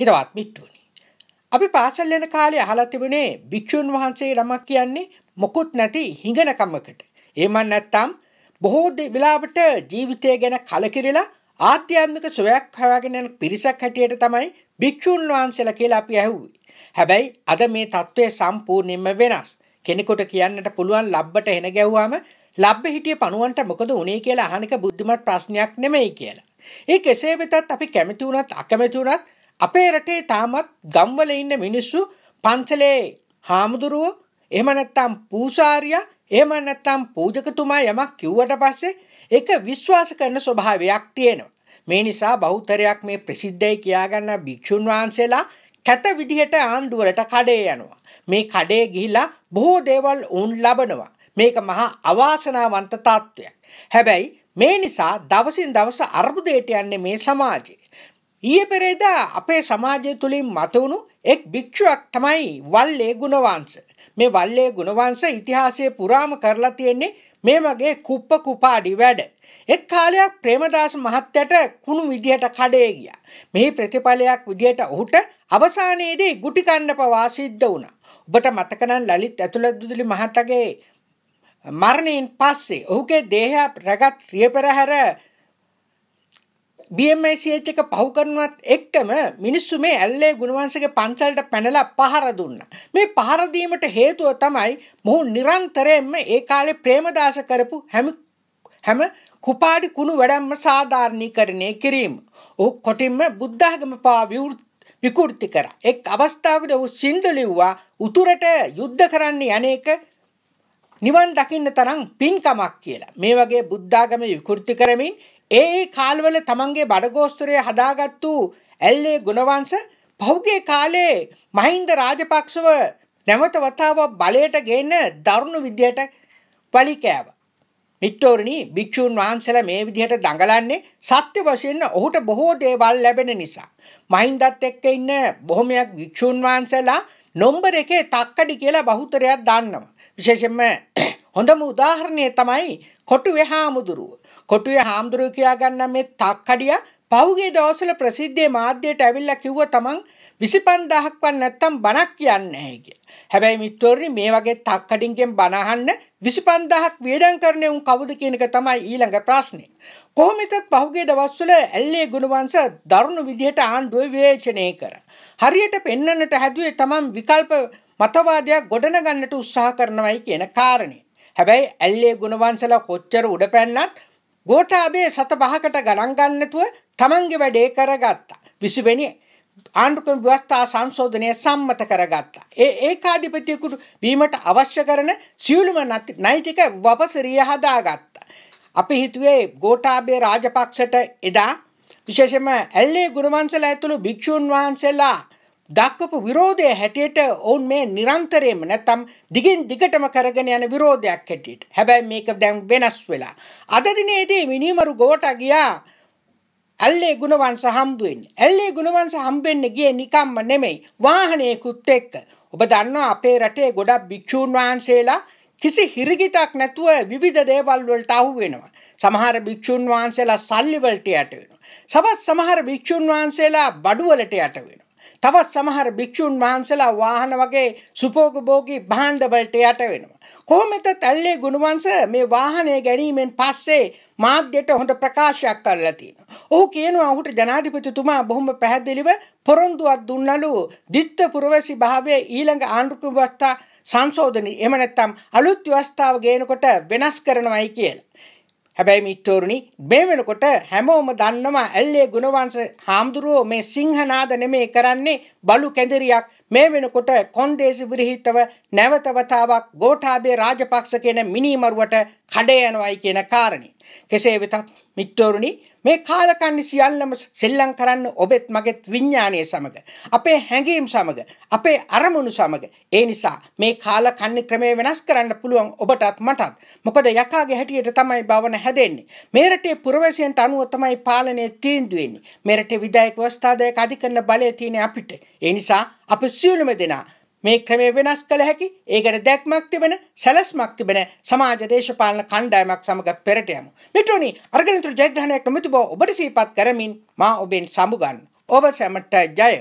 හිතවත් මිට්ටුවනි. අපි පාසල් යන කාලේ අහලා තිබුණේ භික්ෂුන් වහන්සේ ළමක් කියන්නේ මොකුත් නැති හිඟනකමකට. එහෙම නැත්නම් බොහෝ වෙලාවට ජීවිතය ගැන කලකිරිලා ආධ්‍යාත්මික සුවයක් හොයාගෙන යන පිරිසක් හැටියට තමයි භික්ෂුන් වහන්සේලා කියලා අපි ඇහුවේ. හැබැයි අද මේ தત્ත්වය සම්පූර්ණයෙන්ම වෙනස්. කෙනෙකුට කියන්නට පුළුවන් ලබ්බට හෙන ගැව්වම ලබ්බ හිටිය පණුවන්ට මොකද උනේ කියලා අහන එක බුද්ධිමත් ප්‍රශ්නයක් නෙමෙයි කියලා. ඒ කෙසේ වෙතත් අපි කැමති වුණත් අකමැති වුණත් අපේ රටේ තාමත් ගම්වල ඉන්න මිනිස්සු පන්සලේ හාමුදුරුව එහෙම නැත්තම් පූසාරියා එහෙම නැත්තම් පූජකතුමා යමක් කිව්වට පස්සේ ඒක විශ්වාස කරන ස්වභාවයක් තියෙනවා. මේ නිසා බෞද්ධරයක් මේ ප්‍රසිද්ධයි කියාගන්න භික්ෂුන් වහන්සේලා කැත විදිහට ආණ්ඩුවලට කඩේ යනවා. මේ කඩේ ගිහිලා බොහෝ දේවල් උන් ලබනවා. මේක මහා අවාසනාවන්ත තත්ත්වයක්. හැබැයි මේ නිසා දවසින් දවස අර්බුදයට යන්නේ මේ සමාජය. ඊයේ පෙරේදා අපේ සමාජය තුළින් මතුවුණු එක් භික්ෂුවක් තමයි වල්ලේ ගුණවංශ. මේ වල්ලේ ගුණවංශ ඉතිහාසයේ පුරාම කරලා තියෙන්නේ මේ වගේ කුප්ප කුපාඩි වැඩ. එක් කාලයක් ප්‍රේමදාස මහත්තයට කුණු විදිහට කඩේ ගියා. මෙහි ප්‍රතිඵලයක් විදිහට ඔහුට අවසානයේදී ගුටි කන්න පවා සිද්ධ වුණා. ඔබට මතක නම් ලලිත් ඇතුළදුදුලි මහත්තගේ මරණයෙන් පස්සේ ඔහුගේ දේහය රැගත් රියපෙරහැර BMICH එක පහු කරනවත් එක්කම මිනිස්සු මේ ඇල්ලේ ගුණවංශගේ පන්සලට පැනලා පහර දුන්නා. මේ පහර දීමට හේතුව තමයි මොහු නිරන්තරයෙන්ම ඒ කාලේ ප්‍රේමදාස කරපු හැම හැම කුපාඩි කුණු වැඩම්ම සාධාරණීකරණය කිරීම. ඔහු කොටින්ම බුද්ධඝම පවා විකෘති කරා. එක් අවස්ථාවකදී ඔහු සින්දු ලිව්වා උතුරට යුද්ධ කරන්න යන්නේක නිවන් දකින්න තරම් පින්කමක් කියලා. මේ වගේ බුද්ධාගම විකෘති කරමින් ඒ ඒ කාලවල තමන්ගේ බඩගෝස්තරය හදාගත්තු ඇල්ලේ ගුණවංශ පහුගේ කාලේ මහින්ද රාජපක්ෂව නැවත වතාවක් බලයට ගේන්න දරුණු විදියට පලිකෑව. මිට්ටෝරණී භික්ෂූන් වහන්සේලා මේ විදිහට දඟලන්නේ සත්‍ය වශයෙන් ඔහුට බොහෝ දේවල් ලැබෙන නිසා. මහින්දත් එක්ක ඉන්න බොහොමයක් භික්ෂූන් වහන්සේලා නොම්බර එකේ තක්කඩි කියලා බහුතරයක් දන්නවා. විශේෂයෙන්ම හොඳම උදාහරණය තමයි කොටුවේ හාමුදුරුවෝ. කොටුවේ හාමුදුරුවෝ කියාගන්න මේ තක්කඩිය පහුගිය දවස්වල ප්‍රසිද්ධ මාධ්‍යයට ඇවිල්ලා කිව්ව තමන් 25000ක්වත් නැත්තම් බණක් කියන්නේ නැහැ කියලා. හැබැයි මිත්‍රෝරනි මේ වගේ තක්කඩින්ගෙන් බණ අහන්න 25000ක් වියදම් කරන්නේ උන් කවුද කියන එක තමයි ඊළඟ ප්‍රශ්නේ. කොහොමදත් පහුගිය දවස්වල ඇල්ලේ ගුණවංශ දරුණු විදිහට ආණ්ඩුව විවේචනය කර. හරියට පෙන්වන්නට හැදුවේ තමන් විකල්ප මතවාදයක් ගොඩනගන්නට උත්සාහ කරනවයි කියන කාරණේ. හැබැයි ඇල්ලේ ගුණවංශලා කොච්චර උඩ පැන්නත් ගෝටාබේ සත පහකට ගණන් ගන්නතුව තමන්ගේ වැඩේ කරගත්තා. විසිවෙනි ආණ්ඩුක්‍රම ව්‍යවස්ථා සංශෝධනය සම්මත කරගත්තා. ඒ ඒකාධිපතියකුට වීමට අවශ්‍ය කරන සියලුම නෛතික වපසරිය හදාගත්තා. අපි හිතුවේ ගෝඨාභය රාජපක්ෂට එදා විශේෂයෙන්ම ඇල්ලේ ගුණවංශලා ඇතුළු භික්ෂුන් වහන්සේලා දක්වපු විරෝධය හැටියට ඔවුන් මේ නිරන්තරයෙන්ම නැත්තම් දිගින් දිගටම කරගෙන යන විරෝධයක් හැටියට. හැබැයි මේක දැන් වෙනස් වෙලා. අද දිනේදී මිනිමරු ගෝට ගියා ඇල්ලේ ගුණවංශ හම්බ වෙන්නේ. ඇල්ලේ ගුණවංශ හම්බ වෙන්නේ ගියේ නිකම්ම නෙමෙයි වාහනයකුත් එක්ක. ඔබ දන්නවා අපේ රටේ ගොඩක් භික්ෂූන් වහන්සේලා කිසි හිරිගිතක් නැතුව විවිධ දේවල් වලට අහු වෙනවා. සමහර භික්ෂූන් වහන්සේලා සල්ලි වලට යට වෙනවා. සමහර භික්ෂූන් වහන්සේලා බඩු වලට යට වෙනවා. තවත් සමහර භික්ෂුන් වහන්සලා වාහන වගේ සුපෝගභෝගී භාණ්ඩ වලට යට වෙනවා. කොහොමද තැල්ලේ ගුණවංශ මේ වාහනය ගැනීමෙන් පස්සේ මාධ්‍යයට හොඳ ප්‍රකාශයක් කරලා තියෙනවා. ඔහු කියනවා ඔහුට ජනාධිපතිතුමා බොහොම පැහැදිලිව පොරොන්දුවක් දුන්නලු දිත්ත පුරවැසි භාවයේ ඊළඟ ආණ්ඩුක්‍රම ව්‍යවස්ථා සංශෝධනය එහෙම නැත්නම් අලුත් ව්‍යවස්ථාව ගේනකොට වෙනස් කරනවයි කියලා. හැබැයි මිත්තෝරුනි මේ වෙනකොට හැමෝම දන්නවා ඇල්ලේ ගුණවංශ හාමුදුරුවෝ මේ සිංහනාද නෙමේ කරන්නේ බලු කැඳිරියක් මේ වෙනකොට කොන්දේසි විරහිතව නැවතවතාවක් ගෝඨාභය රාජපක්ෂ කියන මිනිමරුවට කඩේ යනවායි කියන කාරණේ. කෙසේ වෙතත් මිත්‍රවරුනි මේ කාලකන්ණි සියල්ලම සෙල්ලම් කරන්න ඔබෙත් මගෙත් විඥානය සමග අපේ හැඟීම් සමග අපේ අරමුණු සමග ඒ නිසා මේ කාලකන්ණි ක්‍රමය වෙනස් කරන්න පුළුවන් ඔබටත් මටත් මොකද යකාගේ හැටියට තමයි භවන හැදෙන්නේ මේ රටේ පුරවැසියන්ට අනුව තමයි පාලනය තීන්දුව වෙන්නේ මේ රටේ විධායක වස්ථාදායක අධිකරණ බලය තියෙන අපිට ඒ නිසා අපි සියලුම දෙනා මේ ක්‍රමය වෙනස් කළ හැකි ඒකට දැක්මක් තිබෙන සැලස්මක් තිබෙන සමාජ දේශපාලන කණ්ඩායමක් සමග පෙරට යමු. මෙටෝනි අර්ගනතුර ජයග්‍රහණයක් නොමැති බව ඔබට සීපත් කරමින් මා ඔබෙන් සමුගන්න. ඔබ සැමට ජය.